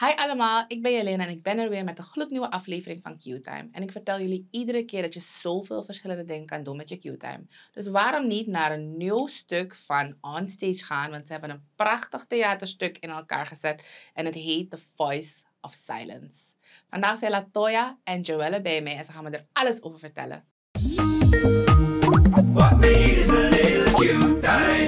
Hi allemaal, ik ben Jelena en ik ben er weer met een gloednieuwe aflevering van Q-Time. En ik vertel jullie iedere keer dat je zoveel verschillende dingen kan doen met je Q-Time. Dus waarom niet naar een nieuw stuk van Onstage gaan? Want ze hebben een prachtig theaterstuk in elkaar gezet en het heet The Voice of Silence. Vandaag zijn Latoya en Joelle bij mij en ze gaan me er alles over vertellen. What is a little Q-Time?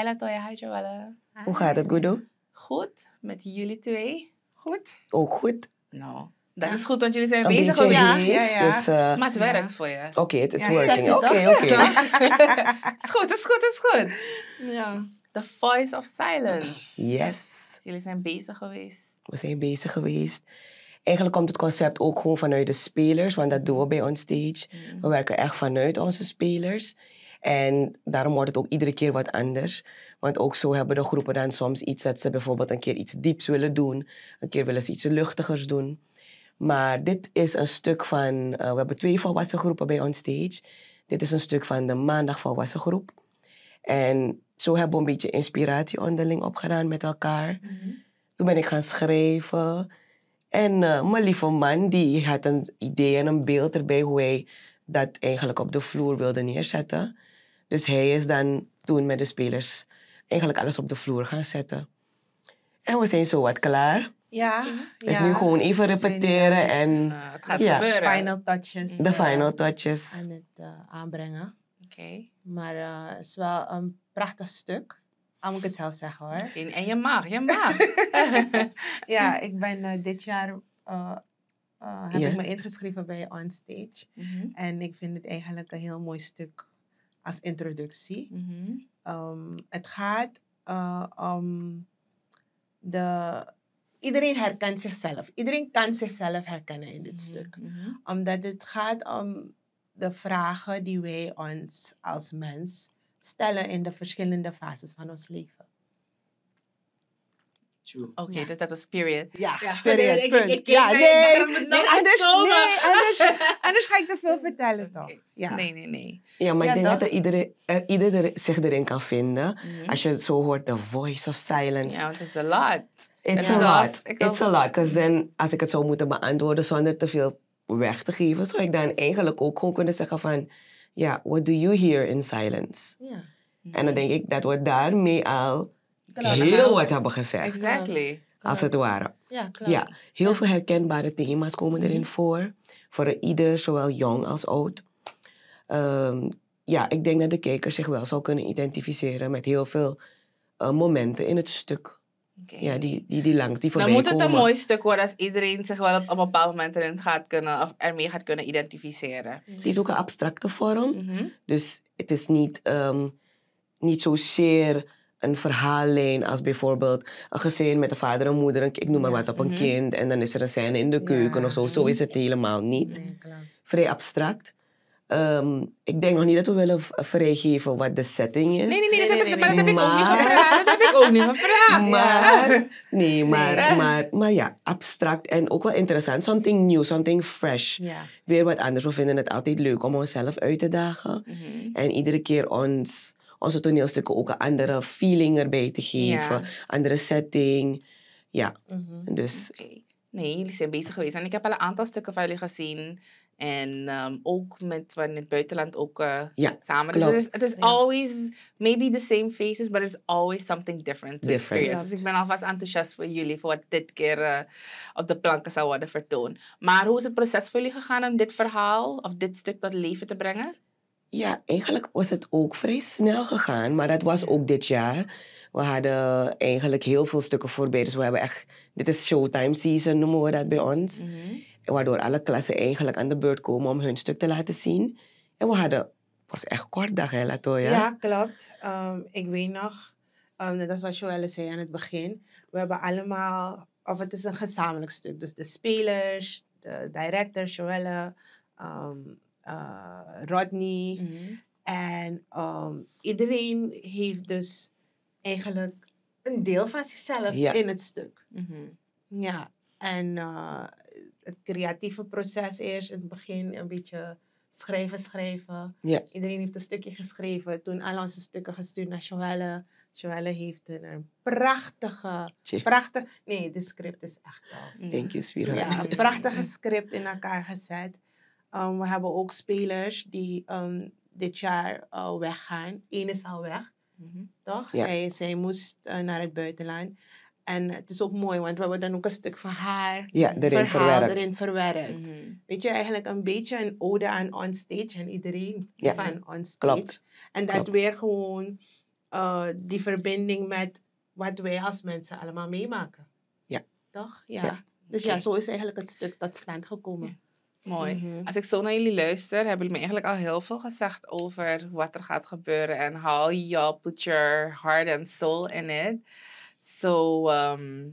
Ayla Toya, Hoe gaat het, Guido? Goed, met jullie twee. Goed. Ook goed? Nou, dat is goed, want jullie zijn bezig geweest. Ja, ja, ja. Dus, eh, maar het werkt voor je. Oké, het is working. Oké, oké. Het is goed, is goed, is goed. Ja. The Voice of Silence. Yes. Jullie zijn bezig geweest. We zijn bezig geweest. Eigenlijk komt het concept ook gewoon vanuit de spelers, want dat doen we bij on stage. Mm. We werken echt vanuit onze spelers. En daarom wordt het ook iedere keer wat anders. Want ook zo hebben de groepen dan soms iets dat ze bijvoorbeeld een keer iets dieps willen doen. Een keer willen ze iets luchtigers doen. Maar dit is een stuk van, eh, we hebben twee volwassen groepen bij ons stage. Dit is een stuk van de maandag volwassen groep. En zo hebben we een beetje inspiratie onderling opgedaan met elkaar. Mhm. Toen ben ik gaan schrijven. En uh, mijn lieve man, die had een idee en een beeld erbij hoe hij dat eigenlijk op de vloer wilde neerzetten. Dus hij is dan toen met de spelers eigenlijk alles op de vloer gaan zetten. En we zijn zo wat klaar. Ja. Is nu gewoon even repeteren eh, en... het gaat ja. gebeuren. Final touches. De eh, final touches. En het eh, aanbrengen. Oké. Maar het is wel een prachtig stuk. Al moet ik het zelf zeggen hoor. En je mag, je mag. ja, ik ben dit jaar... heb ik me ingeschreven bij Onstage mhm. En ik vind het eigenlijk een heel mooi stuk als introductie. Mhm. Ehm, het gaat uh, om de. Iedereen herkent zichzelf. Iedereen kan zichzelf herkennen in dit mhm, stuk. Mhm. Omdat het gaat om de vragen die wij ons als mens stellen in de verschillende fases van ons leven. Oké, okay, dus dat was period. Ja, ja. period. Ik, ik, ik ja, nee, nee, anders, ga ik te veel vertellen toch. Ja. Nee, nee, nee. Ja, maar ik denk dat, dat eh, iedereen, zich erin kan vinden. Mhm. Als je het zo hoort, the voice of silence. Ja, it's het is a lot. It's a lot. It's a lot. Because then, als ik het zou moeten beantwoorden zonder te veel weg te geven, zou ik dan eigenlijk ook gewoon kunnen zeggen van... Ja, yeah, what do you hear in silence? Ja. En dan mhm. denk ik dat we daarmee al heel wat hebben gezegd. Exactly. Als het ware. Ja, klaar. ja heel veel herkenbare thema's komen erin mhm. voor. Voor ieder, zowel jong als oud. Ehm, ja, ik denk dat de kijker zich wel zou kunnen identificeren met heel veel eh, momenten in het stuk. Okay. Ja, die, die, die langs, die voorbij Dan moet het een mooi stuk worden als iedereen zich wel op, op een bepaald moment erin gaat kunnen, of ermee gaat kunnen identificeren. Mhm. Die is ook een abstracte vorm. Mhm. Dus het is niet, um, niet zozeer een verhaallijn als bijvoorbeeld een gezin met een vader en moeder, een, ik noem maar wat, op een mhm. kind en dan is er een scène in de keuken of zo. Zo is het mhm. helemaal niet. Vrij abstract. Ehm, ik denk nog niet dat we willen vrijgeven wat de setting is. Nee, nee, nee, dat heb ik, maar dat heb ik ook niet gevraagd. Dat heb ik ook niet gevraagd. Maar, nee, maar, maar, maar, ja, abstract en ook wel interessant. Something new, something fresh. Ja. Weer wat anders. We vinden het altijd leuk om onszelf uit te dagen. Mhm. En iedere keer ons onze toneelstukken ook een andere feeling erbij te geven, andere setting. Ja, mhm. dus. Nee, jullie zijn bezig geweest. En ik heb al een aantal stukken van jullie gezien. En ehm, ook met van het buitenland ook eh, samen. Dus het is, always maybe the same faces, but it's always something different to experience. Dus ik ben alvast enthousiast voor jullie voor wat dit keer eh, op de planken zou worden vertoond. Maar hoe is het proces voor jullie gegaan om dit verhaal of dit stuk tot leven te brengen? Ja, eigenlijk was het ook vrij snel gegaan, maar dat was ook dit jaar. We hadden eigenlijk heel veel stukken voorbij, dus we hebben echt, dit is showtime season noemen we dat bij ons. Mhm. Waardoor alle klassen eigenlijk aan de beurt komen om hun stuk te laten zien. En we hadden, het was echt kort dag hè Latoya? Ja, klopt. Ehm, ik weet nog, dat ehm, is wat Joelle zei aan het begin. We hebben allemaal, of het is een gezamenlijk stuk, dus de spelers, de director Joelle... Ehm, eh, Rodney. Mhm. En ehm, iedereen heeft dus eigenlijk een deel van zichzelf in het stuk. Mhm. Ja, en eh, het creatieve proces eerst in het begin een beetje schrijven, schrijven. Ja. Iedereen heeft een stukje geschreven. Toen al onze stukken gestuurd naar Joelle. Joelle heeft een prachtige, prachtige. nee, de script is echt tof. Thank you, sweetheart. Ja, een prachtige script in elkaar gezet. Ehm, we hebben ook spelers die ehm, dit jaar al weggaan. Eén is al weg, mhm. toch? Zij, zij moest eh, naar het buitenland. En het is ook mooi, want we hebben dan ook een stuk van haar verhaal verwerkt. erin verwerkt. Mhm. Weet je, eigenlijk een beetje een ode aan onstage en iedereen ja. van onstage. Klopt. En dat weer gewoon eh, die verbinding met wat wij als mensen allemaal meemaken. Ja. Toch? Ja. ja. Dus ja, zo is eigenlijk het stuk tot stand gekomen. Mooi. Mhm. Als ik zo naar jullie luister, hebben jullie me eigenlijk al heel veel gezegd over wat er gaat gebeuren en how y'all put your heart and soul in it. So, ehm,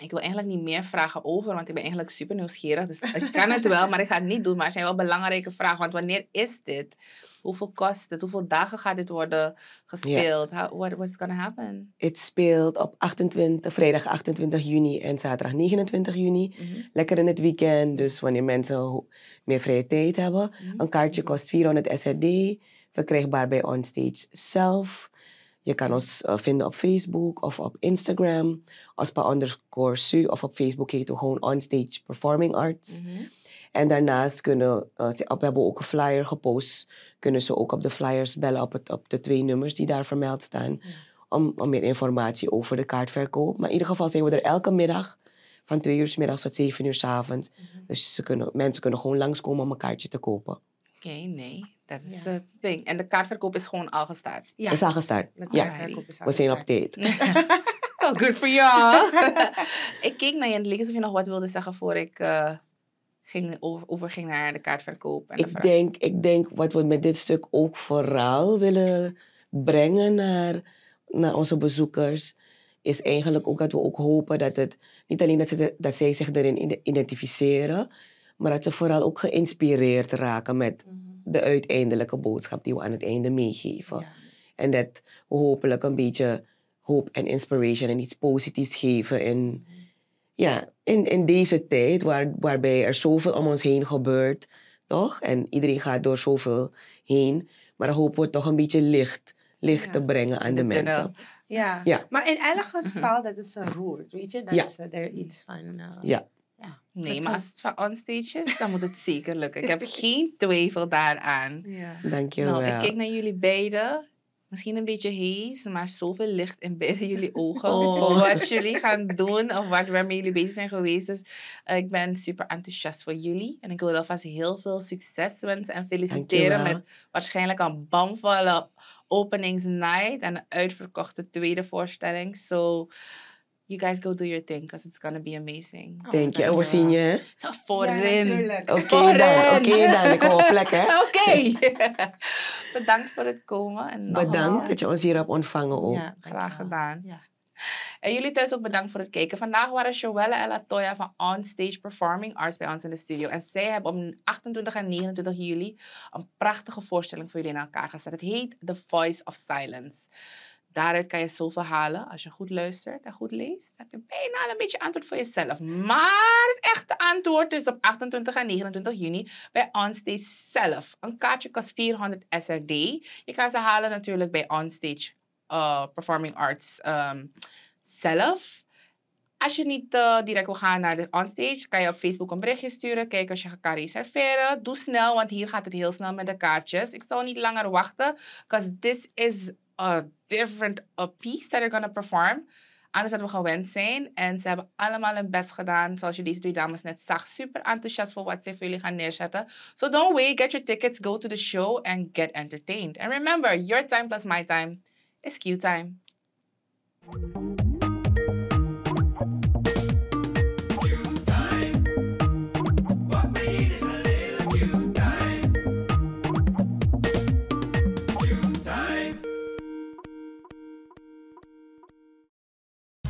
ik wil eigenlijk niet meer vragen over, want ik ben eigenlijk super nieuwsgierig. Dus ik kan het wel, maar ik ga het niet doen. Maar het zijn wel belangrijke vragen. Want wanneer is dit? Hoeveel kost het? Hoeveel dagen gaat dit worden gespeeld? what, what's going to happen? Het speelt op 28, vrijdag 28 juni en zaterdag 29 juni. Mhm. Lekker in het weekend, dus wanneer mensen meer vrije tijd hebben. Mhm. Een kaartje kost 400 SRD, verkrijgbaar bij Onstage zelf. Je kan ons eh, vinden op Facebook of op Instagram. Aspa underscore su. Of op Facebook heet we gewoon Onstage Performing Arts. Mhm. En daarnaast kunnen uh, hebben we ook een flyer gepost. Kunnen ze ook op de flyers bellen op, het, op de twee nummers die daar vermeld staan. om, meer informatie over de kaartverkoop. Maar in ieder geval zijn we er elke middag. Van twee uur s middags tot zeven uur s avonds. Mhm. Dus ze kunnen, mensen kunnen gewoon langskomen om een kaartje te kopen. Oké, nee. Dat is het ding. En de kaartverkoop is gewoon al gestart. Ja. Is al gestart. Ja, is We zijn op tijd. good for you. ik keek naar je en lees of je nog wat wilde zeggen voor ik eh, ging over, overging naar de kaartverkoop. En ik, denk, ik denk wat we met dit stuk ook vooral willen brengen naar, naar onze bezoekers is eigenlijk ook dat we ook hopen dat het niet alleen dat, ze, dat zij zich erin identificeren, maar dat ze vooral ook geïnspireerd raken met mhm. de uiteindelijke boodschap die we aan het einde meegeven. En dat we hopelijk een beetje hoop en inspiration en iets positiefs geven in, mhm. ja, in, in deze tijd waar, waarbij er zoveel om ons heen gebeurt, toch? En iedereen gaat door zoveel heen, maar dan hopen we toch een beetje licht, licht te brengen aan de, mensen. Ja. ja. maar in elk geval dat is een roer, weet je? Dat is er iets van... Eh, ja. Nee, maar als het van onstage is, dan moet het zeker lukken. Ik heb geen twijfel daaraan. Dank je nou, wel. Ik kijk naar jullie beiden. Misschien een beetje hees, maar zoveel licht in beide jullie ogen. Oh. wat jullie gaan doen of wat, waarmee jullie bezig zijn geweest. Dus ik ben super enthousiast voor jullie. En ik wil alvast heel veel succes wensen en feliciteren met waarschijnlijk een bamvallen openingsnight en een uitverkochte tweede voorstelling. So, you guys go do your thing because it's gonna be amazing. Oh, thank you. we zien je. Voorin. Oké dan. Oké dan. Ik hè. Oké. Bedankt voor het komen. En bedankt dat je ons hier hebt ontvangen ook. Graag gedaan. Ja. En jullie thuis ook bedankt voor het kijken. Vandaag waren Joelle en Latoya van Onstage Stage Performing Arts bij ons in de studio. En zij hebben op 28 en 29 juli een prachtige voorstelling voor jullie in elkaar gezet. Het heet The Voice of Silence daaruit kan je zoveel halen. Als je goed luistert en goed leest, dan heb je bijna al een beetje antwoord voor jezelf. Maar het echte antwoord is op 28 en 29 juni bij Onstage zelf. Een kaartje kost 400 SRD. Je kan ze halen natuurlijk bij Onstage uh, Performing Arts um, zelf. Als je niet eh, direct wil gaan naar de onstage, kan je op Facebook een berichtje sturen. Kijk als je kan reserveren. Doe snel, want hier gaat het heel snel met de kaartjes. Ik zal niet langer wachten, because this is a different piece that they're gonna perform. Anders dat we gewend zijn. En ze hebben allemaal hun best gedaan. Zoals je deze twee dames net zag. Super enthousiast voor wat ze voor jullie gaan neerzetten. So don't wait. Get your tickets. Go to the show and get entertained. And remember, your time plus my time is Q time.